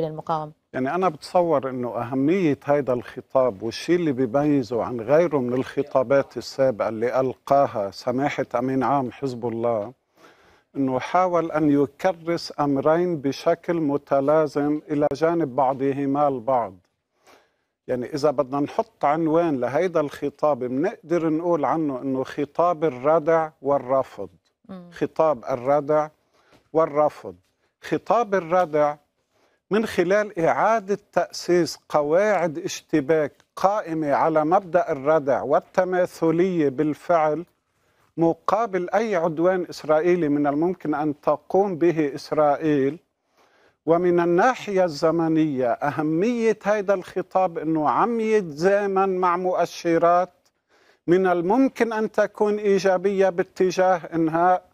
للمقاومة يعني أنا بتصور أنه أهمية هذا الخطاب والشيء اللي بيميزه عن غيره من الخطابات السابقة اللي ألقاها سماحة أمين عام حزب الله أنه حاول أن يكرس أمرين بشكل متلازم إلى جانب بعضهما البعض يعني إذا بدنا نحط عنوان لهيدا الخطاب بنقدر نقول عنه أنه خطاب الردع والرفض خطاب الردع والرفض خطاب الردع من خلال إعادة تأسيس قواعد اشتباك قائمة على مبدأ الردع والتماثلية بالفعل مقابل أي عدوان إسرائيلي من الممكن أن تقوم به إسرائيل ومن الناحية الزمنية أهمية هذا الخطاب أنه عم يتزامن مع مؤشرات من الممكن أن تكون إيجابية باتجاه إنهاء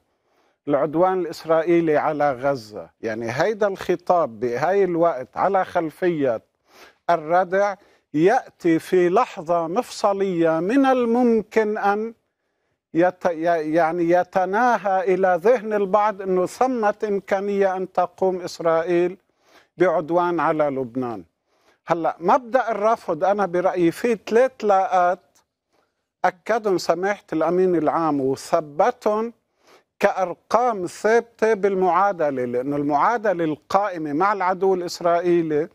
العدوان الإسرائيلي على غزة يعني هيدا الخطاب بهاي الوقت على خلفية الردع يأتي في لحظة مفصلية من الممكن أن يت يعني يتناهى إلى ذهن البعض أنه ثمة إمكانية أن تقوم إسرائيل بعدوان على لبنان هلا مبدا الرفض انا برايي في ثلاث لاءات اكدهم سماحه الامين العام وثبتهم كأرقام ثابتة بالمعادلة لأن المعادلة القائمة مع العدو الإسرائيلي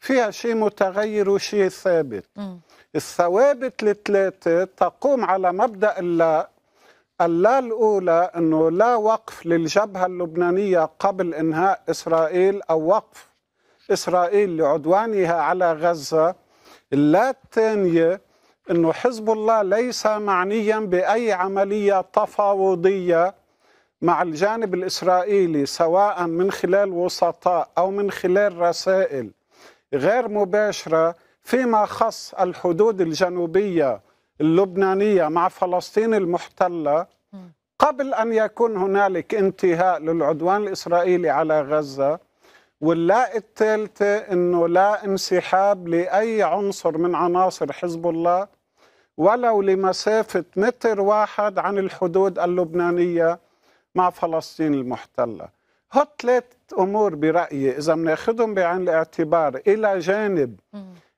فيها شيء متغير وشيء ثابت م. الثوابت الثلاثة تقوم على مبدأ اللا اللا الأولى أنه لا وقف للجبهة اللبنانية قبل إنهاء إسرائيل أو وقف إسرائيل لعدوانها على غزة اللا الثانية أنه حزب الله ليس معنيا بأي عملية تفاوضية مع الجانب الإسرائيلي سواء من خلال وسطاء أو من خلال رسائل غير مباشرة فيما خص الحدود الجنوبية اللبنانية مع فلسطين المحتلة قبل أن يكون هنالك انتهاء للعدوان الإسرائيلي على غزة واللاء الثالثة أنه لا انسحاب لأي عنصر من عناصر حزب الله ولو لمسافة متر واحد عن الحدود اللبنانية مع فلسطين المحتلة هات ثلاث أمور برأيي إذا بناخذهم بعين الاعتبار إلى جانب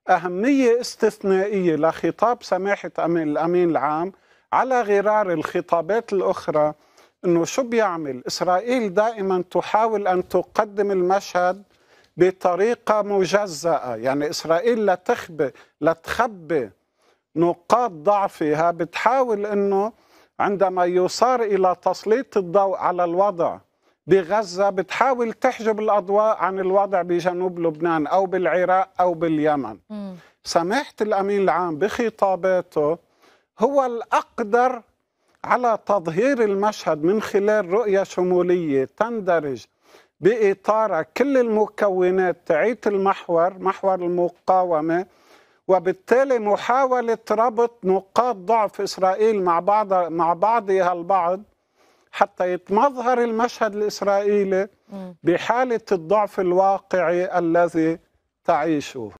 أهمية استثنائية لخطاب سماحة الأمين العام على غرار الخطابات الأخرى أنه شو بيعمل إسرائيل دائما تحاول أن تقدم المشهد بطريقة مجزأة يعني إسرائيل لتخبي لتخبي نقاط ضعفها بتحاول أنه عندما يصار إلى تسليط الضوء على الوضع بغزة بتحاول تحجب الأضواء عن الوضع بجنوب لبنان أو بالعراق أو باليمن م. سماحة الأمين العام بخطاباته هو الأقدر على تظهير المشهد من خلال رؤية شمولية تندرج بإطارة كل المكونات تعيد المحور محور المقاومة وبالتالي محاولة ربط نقاط ضعف إسرائيل مع بعض مع بعضها البعض حتى يتمظهر المشهد الإسرائيلي بحالة الضعف الواقعي الذي تعيشه